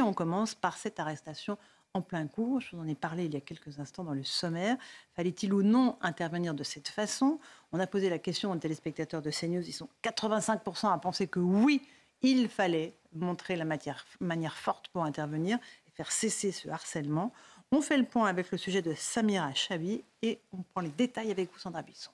on commence par cette arrestation en plein cours. Je vous en ai parlé il y a quelques instants dans le sommaire. Fallait-il ou non intervenir de cette façon On a posé la question aux téléspectateurs de CNews. Ils sont 85% à penser que oui, il fallait montrer la manière forte pour intervenir et faire cesser ce harcèlement. On fait le point avec le sujet de Samira Chabi et on prend les détails avec vous, Sandra Bisson.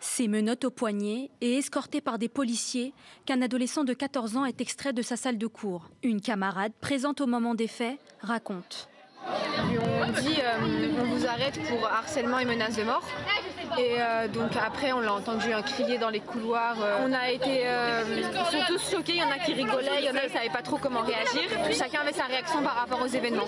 Ces menottes au poignet et escorté par des policiers, qu'un adolescent de 14 ans est extrait de sa salle de cours. Une camarade présente au moment des faits raconte. on dit euh, on vous arrête pour harcèlement et menace de mort. Et euh, donc après on l'a entendu un crier dans les couloirs. Euh. on a été sont tous choqués, il y en a qui rigolaient, il y en a qui ne savaient pas trop comment réagir. Chacun avait sa réaction par rapport aux événements.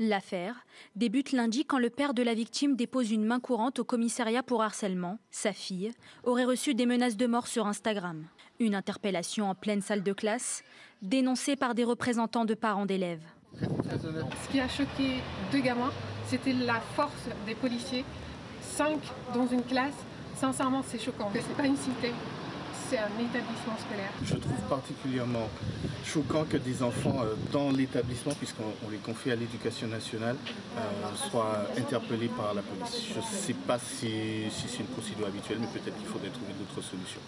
L'affaire débute lundi quand le père de la victime dépose une main courante au commissariat pour harcèlement. Sa fille aurait reçu des menaces de mort sur Instagram. Une interpellation en pleine salle de classe, dénoncée par des représentants de parents d'élèves. Ce qui a choqué deux gamins, c'était la force des policiers. Cinq dans une classe, sincèrement c'est choquant. C'est pas une cité, c'est un établissement scolaire. Je trouve particulièrement choquant que des enfants euh, dans l'établissement, puisqu'on les confie à l'éducation nationale, euh, soient interpellés par la police. Je ne sais pas si, c'est une procédure habituelle, mais peut-être qu'il faudrait trouver d'autres solutions.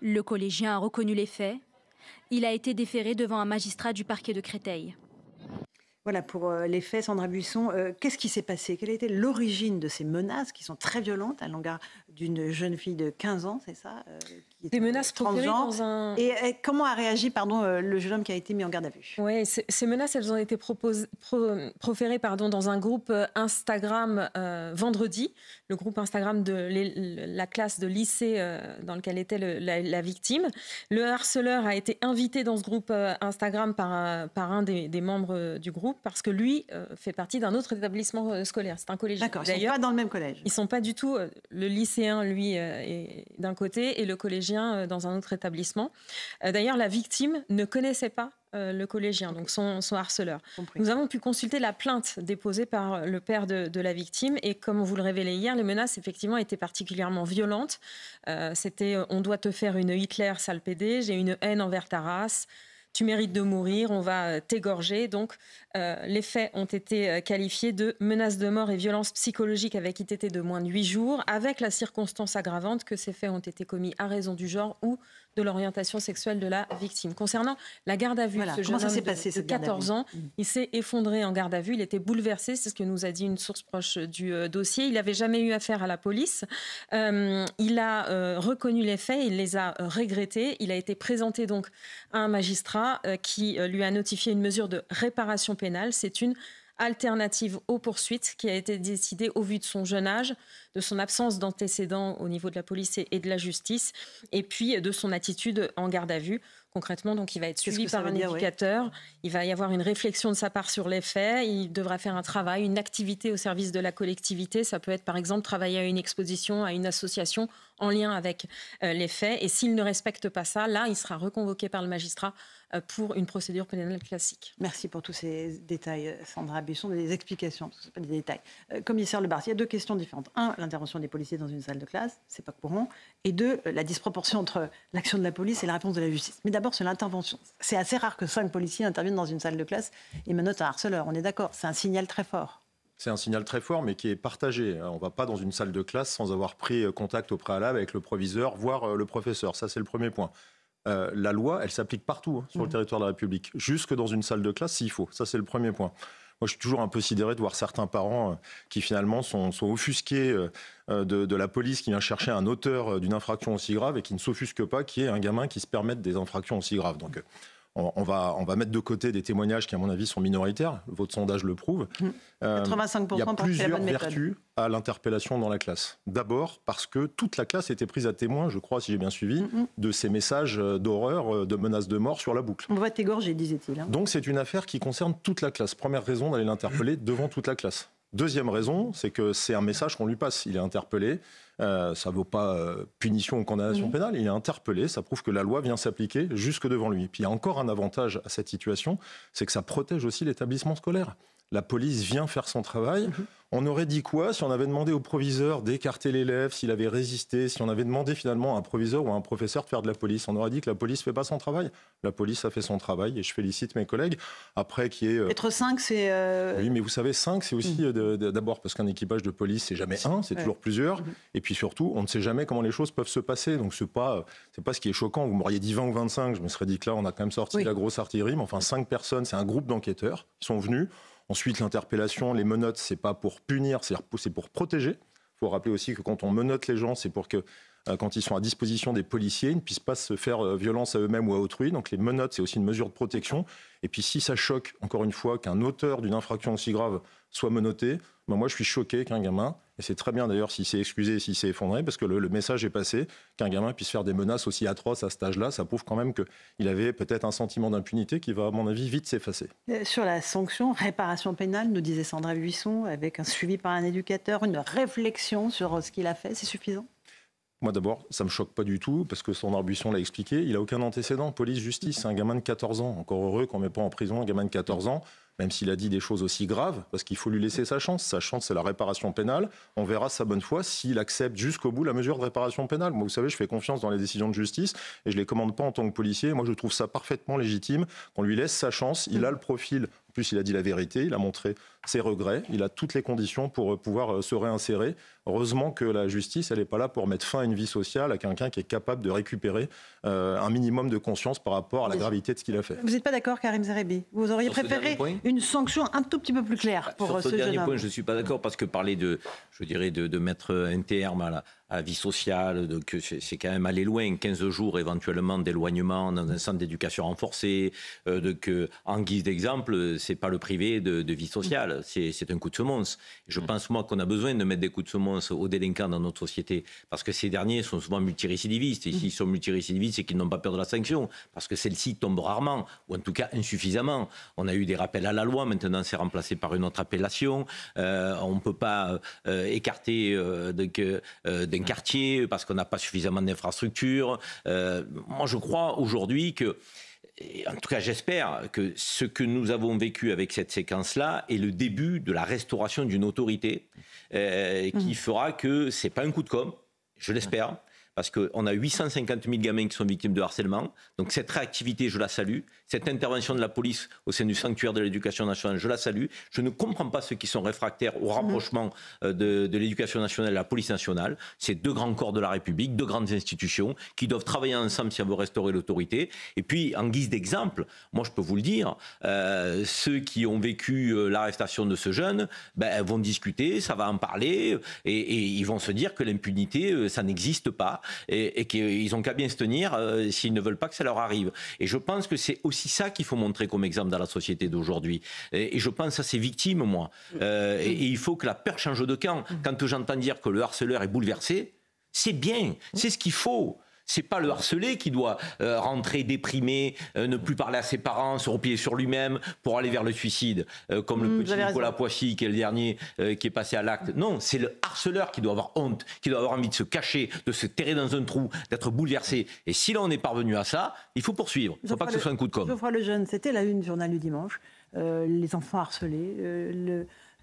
Le collégien a reconnu les faits. Il a été déféré devant un magistrat du parquet de Créteil. Voilà, pour euh, les faits, Sandra Buisson, qu'est-ce qui s'est passé Quelle a été l'origine de ces menaces qui sont très violentes à l'égard d'une jeune fille de 15 ans, c'est ça euh, Des euh, menaces proférées dans un... Et, euh, comment a réagi pardon, le jeune homme qui a été mis en garde à vue Oui, ces menaces, elles ont été proposées, proférées pardon, dans un groupe Instagram vendredi, le groupe Instagram de la classe de lycée dans lequel était la, victime. Le harceleur a été invité dans ce groupe Instagram par, un, par un des, membres du groupe parce que lui fait partie d'un autre établissement scolaire. C'est un collège. D'accord, ils ne sont pas dans le même collège. Ils ne sont pas du tout... le lycée lui, euh, d'un côté et le collégien euh, dans un autre établissement. Euh, d'ailleurs, la victime ne connaissait pas le collégien, donc son, harceleur. Nous avons pu consulter la plainte déposée par le père de, la victime et comme vous le révélez hier, les menaces effectivement étaient particulièrement violentes. C'était on doit te faire une Hitler sale PD, j'ai une haine envers ta race tu mérites de mourir, on va euh, t'égorger. Donc, euh, les faits ont été euh, qualifiés de menaces de mort et violences psychologiques avec ITT de moins de 8 jours, avec la circonstance aggravante que ces faits ont été commis à raison du genre ou de l'orientation sexuelle de la victime. Concernant la garde à vue, ce jeune homme de, 14 ans, il s'est effondré en garde à vue, il était bouleversé, c'est ce que nous a dit une source proche du euh, dossier. Il n'avait jamais eu affaire à la police. Euh, il a euh, reconnu les faits, il les a regrettés. Il a été présenté donc à un magistrat qui lui a notifié une mesure de réparation pénale. C'est une alternative aux poursuites qui a été décidée au vu de son jeune âge, de son absence d'antécédents au niveau de la police et de la justice, et puis de son attitude en garde à vue. Concrètement, donc, il va être suivi par un éducateur. Il va y avoir une réflexion de sa part sur les faits. Il devra faire un travail, une activité au service de la collectivité. Ça peut être, par exemple, travailler à une exposition, à une association en lien avec euh, les faits. Et s'il ne respecte pas ça, là, il sera reconvoqué par le magistrat euh, pour une procédure pénale classique. Merci pour tous ces détails, euh, Sandra Buisson, des explications, pas des détails. commissaire Barthes, il y a deux questions différentes. Un, l'intervention des policiers dans une salle de classe, c'est pas courant. Et deux, la disproportion entre l'action de la police et la réponse de la justice. Mais d'abord, sur l'intervention. C'est assez rare que cinq policiers interviennent dans une salle de classe et menottent un harceleur, on est d'accord. C'est un signal très fort. C'est un signal très fort, mais qui est partagé. Hein. On ne va pas dans une salle de classe sans avoir pris euh, contact au préalable avec le proviseur, voire euh, le professeur. Ça, c'est le premier point. Euh, la loi, elle s'applique partout hein, sur le mmh. territoire de la République, jusque dans une salle de classe s'il faut. Ça, c'est le premier point. Moi, je suis toujours un peu sidéré de voir certains parents euh, qui finalement sont, offusqués euh, euh, de, la police qui vient chercher un auteur d'une infraction aussi grave et qui ne s'offusque pas qui est un gamin qui se permette des infractions aussi graves. Donc, on, va, on va mettre de côté des témoignages qui, à mon avis, sont minoritaires. Votre sondage le prouve. 85% mm. euh, il y a plusieurs vertus à l'interpellation dans la classe. D'abord parce que toute la classe était prise à témoin, je crois, si j'ai bien suivi, de ces messages euh, d'horreur, euh, de menaces de mort sur la boucle. On va t'égorger, disait-il. Hein. Donc c'est une affaire qui concerne toute la classe. Première raison d'aller l'interpeller devant toute la classe. Deuxième raison, c'est que c'est un message qu'on lui passe. Il est interpellé. Euh, ça ne vaut pas euh, punition ou condamnation pénale, il est interpellé, ça prouve que la loi vient s'appliquer jusque devant lui. Puis il y a encore un avantage à cette situation, c'est que ça protège aussi l'établissement scolaire. La police vient faire son travail, mhm. On aurait dit quoi si on avait demandé au proviseur d'écarter l'élève, s'il avait résisté, si on avait demandé finalement à un proviseur ou à un professeur de faire de la police On aurait dit que la police ne fait pas son travail. La police a fait son travail et je félicite mes collègues. Après, qui est. Euh, Être 5, c'est. Euh, oui, mais vous savez, 5, c'est aussi mmh. euh, d'abord parce qu'un équipage de police, c'est jamais un, c'est toujours plusieurs. Mmh. Et puis surtout, on ne sait jamais comment les choses peuvent se passer. Donc ce n'est pas, pas ce qui est choquant. Vous m'auriez dit 20 ou 25, je me serais dit que là, on a quand même sorti la grosse artillerie. Mais enfin, cinq personnes, c'est un groupe d'enquêteurs qui sont venus. Ensuite, l'interpellation, les menottes, c'est pas pour punir, c'est pour protéger. Il faut rappeler aussi que quand on menotte les gens, c'est pour que euh, quand ils sont à disposition des policiers, ils ne puissent pas se faire euh, violence à eux-mêmes ou à autrui. Donc les menottes, c'est aussi une mesure de protection. Et puis si ça choque, encore une fois, qu'un auteur d'une infraction aussi grave soit menotté, ben moi je suis choqué qu'un gamin et c'est très bien d'ailleurs s'il s'est excusé, s'il s'est effondré, parce que le, message est passé qu'un gamin puisse faire des menaces aussi atroces à cet âge-là. Ça prouve quand même qu'il avait peut-être un sentiment d'impunité qui va, à mon avis, vite s'effacer. Euh, sur la sanction, réparation pénale, nous disait Sandra Buisson, avec un suivi par un éducateur, une réflexion sur ce qu'il a fait, c'est suffisant moi d'abord, ça me choque pas du tout parce que son Buisson l'a expliqué, il n'a aucun antécédent police justice, un gamin de 14 ans, encore heureux qu'on ne met pas en prison un gamin de 14 ans même s'il a dit des choses aussi graves, parce qu'il faut lui laisser sa chance. Sa chance, c'est la réparation pénale. On verra sa bonne foi s'il accepte jusqu'au bout la mesure de réparation pénale. Moi, vous savez, je fais confiance dans les décisions de justice et je ne les commande pas en tant que policier. Moi, je trouve ça parfaitement légitime qu'on lui laisse sa chance. Il a le profil plus, il a dit la vérité, il a montré ses regrets, il a toutes les conditions pour euh, pouvoir euh, se réinsérer. Heureusement que la justice, elle n'est pas là pour mettre fin à une vie sociale, à quelqu'un qui est capable de récupérer euh, un minimum de conscience par rapport à la gravité de ce qu'il a fait. Vous n'êtes pas d'accord, Karim Zerebi Vous auriez préféré une sanction un tout petit peu plus claire bah, pour ce, dernier jeune homme. point, je ne suis pas d'accord parce que parler de, je dirais, de, de mettre un terme à la, à vie sociale, que c'est quand même aller loin, 15 jours éventuellement d'éloignement dans un centre d'éducation renforcée, euh, que, en guise d'exemple, c'est pas le privé de, vie sociale, mm. c'est un coup de semonce. Je mm. pense moi qu'on a besoin de mettre des coups de semonce aux délinquants dans notre société, parce que ces derniers sont souvent multirécidivistes, et mm. s'ils sont multirécidivistes, c'est qu'ils n'ont pas peur de la sanction, parce que celle-ci tombe rarement, ou en tout cas insuffisamment. On a eu des rappels à la loi, maintenant c'est remplacé par une autre appellation, euh, on ne peut pas euh, écarter donc, des Mm. quartier, parce qu'on n'a pas suffisamment d'infrastructures. Euh, moi, je crois aujourd'hui que en tout cas, j'espère que ce que nous avons vécu avec cette séquence-là est le début de la restauration d'une autorité euh, qui mm. fera que c'est pas un coup de com', je l'espère, parce qu'on a 850 000 gamins qui sont victimes de harcèlement. Donc cette réactivité, je la salue. Cette intervention de la police au sein du sanctuaire de l'éducation nationale, je la salue. Je ne comprends pas ceux qui sont réfractaires au mhm. rapprochement euh, de, l'éducation nationale et la police nationale. C'est deux grands corps de la République, deux grandes institutions qui doivent travailler ensemble si on veut restaurer l'autorité. Et puis, en guise d'exemple, moi je peux vous le dire, euh, ceux qui ont vécu euh, l'arrestation de ce jeune ben, vont discuter, ça va en parler, et ils vont se dire que l'impunité, ça n'existe pas et, qu'ils ont qu'à bien se tenir euh, s'ils ne veulent pas que ça leur arrive. Et je pense que c'est aussi ça qu'il faut montrer comme exemple dans la société d'aujourd'hui. Et, je pense à ces victimes, moi. Euh, et, il faut que la peur change de camp. Quand j'entends dire que le harceleur est bouleversé, c'est bien, c'est ce qu'il faut. C'est pas le harcelé qui doit euh, rentrer déprimé, euh, ne plus parler à ses parents, se replier sur lui-même pour aller vers le suicide, euh, comme le mmh, petit Nicolas Poissy qui est le dernier qui est passé à l'acte. Mmh. Non, c'est le harceleur qui doit avoir honte, qui doit avoir envie de se cacher, de se terrer dans un trou, d'être bouleversé. Et si l'on est parvenu à ça, il faut poursuivre. Il ne faut pas que ce soit un coup de com'. le jeune, c'était la une du journal du dimanche. les enfants harcelés,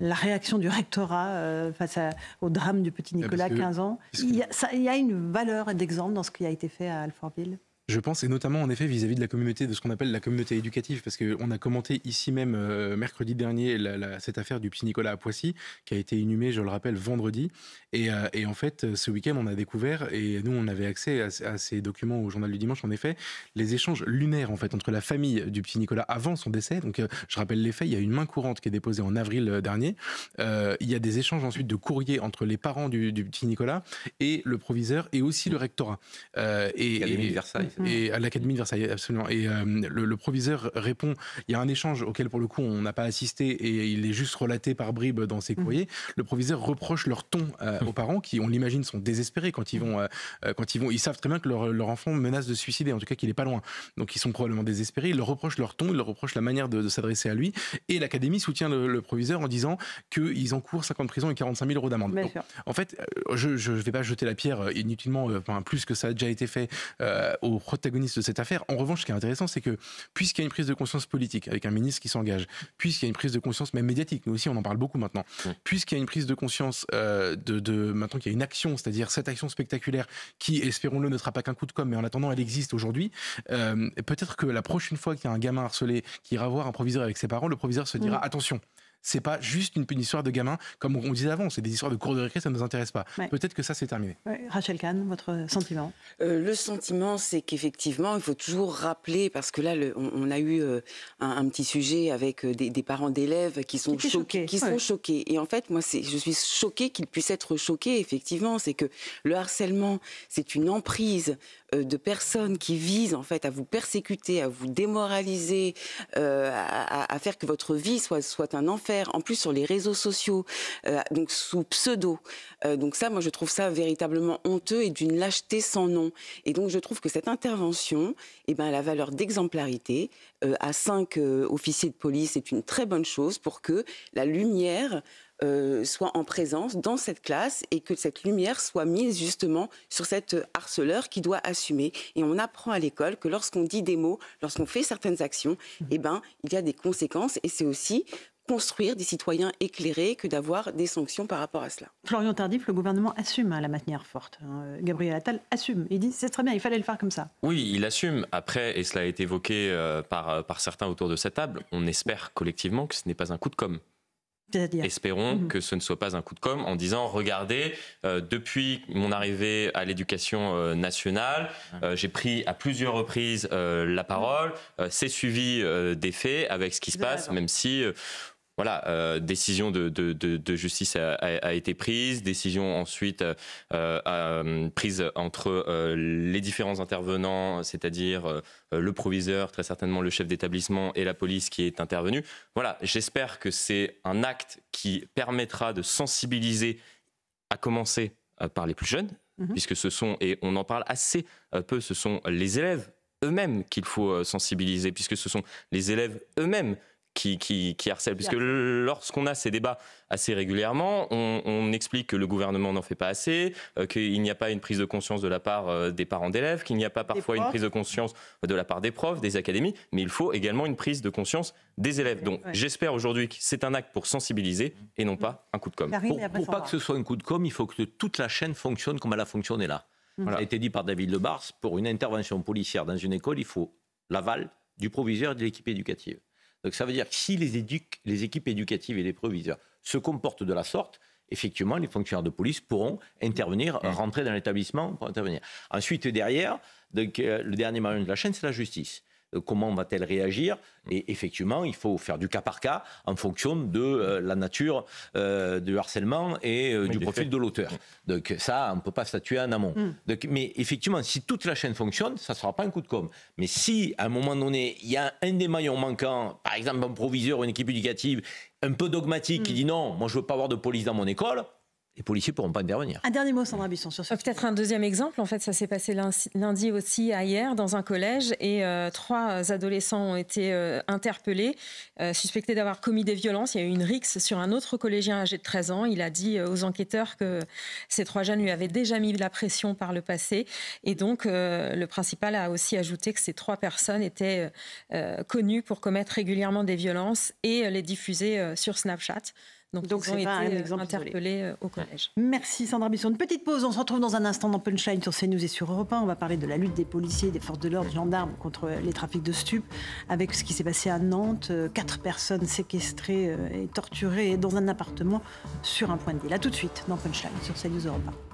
la réaction du rectorat euh, face au drame du petit eh, Nicolas, 15 ans. il y a, une valeur d'exemple dans ce qui a été fait à Alfortville je pense, et notamment en effet vis-à-vis de la communauté, de ce qu'on appelle la communauté éducative, parce qu'on a commenté ici même euh, mercredi dernier cette affaire du petit Nicolas à Poissy, qui a été inhumé, je le rappelle, vendredi. Et, euh, en fait, ce week-end, on a découvert, et nous, on avait accès à, ces documents au journal du dimanche, en effet, les échanges lunaires, en fait, entre la famille du petit Nicolas avant son décès. Donc, euh, je rappelle les faits, il y a une main courante qui est déposée en avril dernier. il y a des échanges ensuite de courriers entre les parents du, petit Nicolas et le proviseur et aussi le rectorat. et, il y a et, Versailles. Mm. Et à l'Académie de Versailles, absolument. Et euh, le, proviseur répond, il y a un échange auquel pour le coup on n'a pas assisté et il est juste relaté par bribes dans ses mm. courriers. Le proviseur reproche leur ton euh, mm. aux parents qui, on l'imagine, sont désespérés quand ils vont, euh, quand ils vont, ils savent très bien que leur, enfant menace de suicider, en tout cas qu'il n'est pas loin. Donc ils sont probablement désespérés. Ils leur reprochent leur ton, ils leur reprochent la manière de, s'adresser à lui. Et l'Académie soutient le, proviseur en disant qu'ils encourent 50 prisons et 45 000 euros d'amende. En fait, je ne vais pas jeter la pierre inutilement, plus que ça a déjà été fait au protagoniste de cette affaire. En revanche, ce qui est intéressant, c'est que puisqu'il y a une prise de conscience politique avec un ministre qui s'engage, puisqu'il y a une prise de conscience même médiatique, nous aussi on en parle beaucoup maintenant, mm. puisqu'il y a une prise de conscience euh, de, maintenant qu'il y a une action, c'est-à-dire cette action spectaculaire qui, espérons-le, ne sera pas qu'un coup de com', mais en attendant, elle existe aujourd'hui. Euh, peut-être que la prochaine fois qu'il y a un gamin harcelé qui ira voir un proviseur avec ses parents, le proviseur se dira mm. attention c'est pas juste une, une, histoire de gamin, comme on disait avant. C'est des histoires de cours de récré, ça ne nous intéresse pas. Peut-être que ça, c'est terminé. Rachel Kahn, votre sentiment euh, Le sentiment, c'est qu'effectivement, il faut toujours rappeler, parce que là, le, on, a eu euh, un, petit sujet avec euh, des, parents d'élèves qui sont choqués, Qui sont choqués. Et en fait, moi, je suis choquée qu'ils puissent être choqués, effectivement. C'est que le harcèlement, c'est une emprise de personnes qui visent, en fait, à vous persécuter, à vous démoraliser, à, faire que votre vie soit, soit un enfer en plus sur les réseaux sociaux, euh, donc sous pseudo. Euh, donc ça, moi, je trouve ça véritablement honteux et d'une lâcheté sans nom. Et donc, je trouve que cette intervention, et eh ben, elle valeur d'exemplarité. Euh, à cinq officiers de police, est une très bonne chose pour que la lumière soit en présence dans cette classe et que cette lumière soit mise justement sur cette harceleur qui doit assumer. Et on apprend à l'école que lorsqu'on dit des mots, lorsqu'on fait certaines actions, mmh. eh ben, il y a des conséquences et c'est aussi construire des citoyens éclairés que d'avoir des sanctions par rapport à cela. Florian Tardif, le gouvernement assume à hein, la manière forte. Hein. Gabriel Attal assume. Il dit c'est très bien, il fallait le faire comme ça. Oui, il assume. Après, et cela a été évoqué euh, par, euh, par certains autour de cette table, on espère collectivement que ce n'est pas un coup de com'. Espérons mhm. que ce ne soit pas un coup de com en disant regardez, euh, depuis mon arrivée à l'éducation nationale, j'ai pris à plusieurs reprises la parole, mhm. c'est suivi des faits avec ce qui se passe, même si voilà, euh, décision de, justice a, été prise, décision ensuite euh, euh, prise entre les différents intervenants, c'est-à-dire le proviseur, très certainement le chef d'établissement et la police qui est intervenue. Voilà, j'espère que c'est un acte qui permettra de sensibiliser, à commencer par les plus jeunes, mhm. puisque ce sont, et on en parle assez peu, ce sont les élèves eux-mêmes qu'il faut sensibiliser, puisque ce sont les élèves eux-mêmes qui, qui, qui harcèlent. Puisque lorsqu'on a ces débats assez régulièrement, on, explique que le gouvernement n'en fait pas assez, euh, qu'il n'y a pas une prise de conscience de la part euh, des parents d'élèves, qu'il n'y a pas parfois une prise de conscience de la part des profs, des académies, mais il faut également une prise de conscience des élèves. Donc j'espère aujourd'hui que c'est un acte pour sensibiliser et non mm. pas un coup de com. Pour, ne pas que ce soit un coup de com, il faut que toute la chaîne fonctionne comme elle a fonctionné là. Mm. Voilà. Ça a été dit par David Lebars, pour une intervention policière dans une école, il faut l'aval du proviseur et de l'équipe éducative. Donc ça veut dire que si les, équipes éducatives et les proviseurs se comportent de la sorte, effectivement, les fonctionnaires de police pourront intervenir, mmh. rentrer dans l'établissement pour intervenir. Ensuite, derrière, euh, le dernier maillon de la chaîne, c'est la justice. Euh, comment va-t-elle réagir Et mm. effectivement, il faut faire du cas par cas en fonction de euh, la nature euh, du harcèlement et du profil de l'auteur. Mm. Donc ça, on ne peut pas statuer en amont. Mm. mais effectivement, si toute la chaîne fonctionne, ça ne sera pas un coup de com'. Mais si, à un moment donné, il y a un des maillons manquants, par exemple un proviseur ou une équipe éducative, un peu dogmatique, qui dit non, moi je ne veux pas avoir de police dans mon école, les policiers ne pourront pas intervenir. Un dernier mot, Sandra Bisson, sur euh, Peut-être un deuxième exemple. En fait, ça s'est passé lundi aussi, hier, dans un collège, et euh, trois adolescents ont été euh, interpellés, suspectés d'avoir commis des violences. Il y a eu une rixe sur un autre collégien âgé de 13 ans. Il a dit aux enquêteurs que ces trois jeunes lui avaient déjà mis de la pression par le passé. Et donc, le principal a aussi ajouté que ces trois personnes étaient connues pour commettre régulièrement des violences et les diffuser sur Snapchat. Donc, c'est un euh, exemple interpellés euh, au collège. Merci Sandra Bisson. Une petite pause, on se retrouve dans un instant dans Punchline sur CNews et sur Europe On va parler de la lutte des policiers, des forces de l'ordre, des gendarmes contre les trafics de stupes, avec ce qui s'est passé à Nantes. Euh, quatre personnes séquestrées et torturées dans un appartement sur un point de vue. Là tout de suite dans Punchline sur CNews Europe 1.